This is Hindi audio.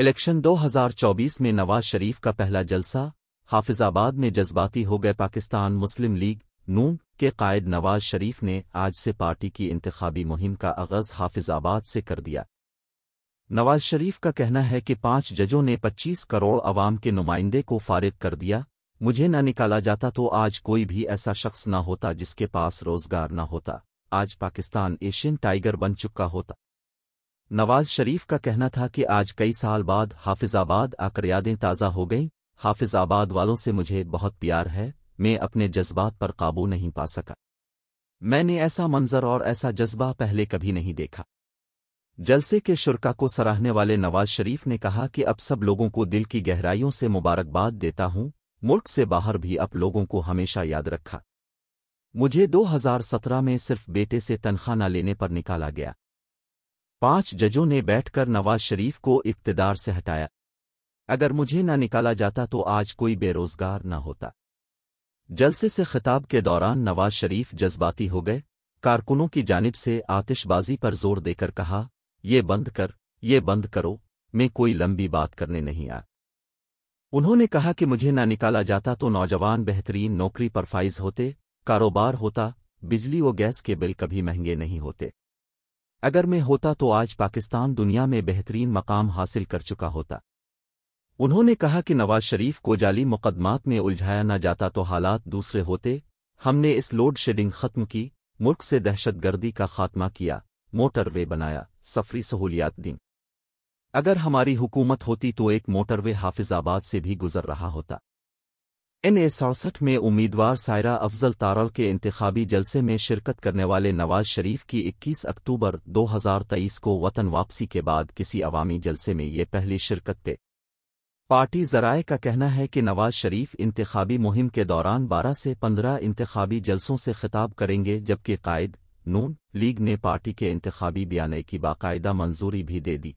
इलेक्शन 2024 में नवाज शरीफ का पहला जलसा हाफिजाबाद में जज्बाती हो गए पाकिस्तान मुस्लिम लीग नून के कायद नवाज शरीफ ने आज से पार्टी की इंतबी मुहिम का आगाज हाफिजाबाद से कर दिया नवाज शरीफ का कहना है कि पांच जजों ने 25 करोड़ अवाम के नुमाइंदे को फारिग कर दिया मुझे न निकाला जाता तो आज कोई भी ऐसा शख्स न होता जिसके पास रोजगार न होता आज पाकिस्तान एशियन टाइगर बन चुका होता नवाज शरीफ का कहना था कि आज कई साल बाद हाफिजाबाद आकर यादें ताज़ा हो गई हाफिजाबाद वालों से मुझे बहुत प्यार है मैं अपने जज्बात पर काबू नहीं पा सका मैंने ऐसा मंजर और ऐसा जज्बा पहले कभी नहीं देखा जलसे के शुरा को सराहने वाले नवाज शरीफ ने कहा कि अब सब लोगों को दिल की गहराइयों से मुबारकबाद देता हूं मुल्क से बाहर भी अब लोगों को हमेशा याद रखा मुझे 2017 में सिर्फ बेटे से तनख्वाह न लेने पर निकाला गया पांच जजों ने बैठकर नवाज शरीफ को इकतदार से हटाया अगर मुझे न निकाला जाता तो आज कोई बेरोजगार न होता जलसे से खिताब के दौरान नवाज शरीफ जज्बाती हो गए कारकुनों की जानिब से आतिशबाजी पर जोर देकर कहा ये बंद कर ये बंद करो मैं कोई लंबी बात करने नहीं आ उन्होंने कहा कि मुझे न निकाला जाता तो नौजवान बेहतरीन नौकरी पर फाइज होते कारोबार होता बिजली व गैस के बिल कभी महंगे नहीं होते अगर मैं होता तो आज पाकिस्तान दुनिया में बेहतरीन मकाम हासिल कर चुका होता उन्होंने कहा कि नवाज शरीफ को जाली मुकदमात में उलझाया न जाता तो हालात दूसरे होते हमने इस लोड शेडिंग खत्म की मुल्क से दहशतगर्दी का खात्मा किया मोटरवे बनाया सफरी सहूलियात दी अगर हमारी हुकूमत होती तो एक मोटरवे हाफिजाबाद से भी गुजर रहा होता एन ए सड़सठ में उम्मीदवार सायरा अफजल तारल के इंतबी जलसे में शिरकत करने वाले नवाज शरीफ की 21 अक्टूबर 2023 को वतन वापसी के बाद किसी अवामी जलसे में ये पहली शिरकत पे पार्टी जराए का कहना है कि नवाज शरीफ इंतबी मुहिम के दौरान 12 से 15 इंतबी जलसों से खिताब करेंगे जबकि कायद नून लीग ने पार्टी के इंतबी बयान की बाकायदा मंजूरी भी दे दी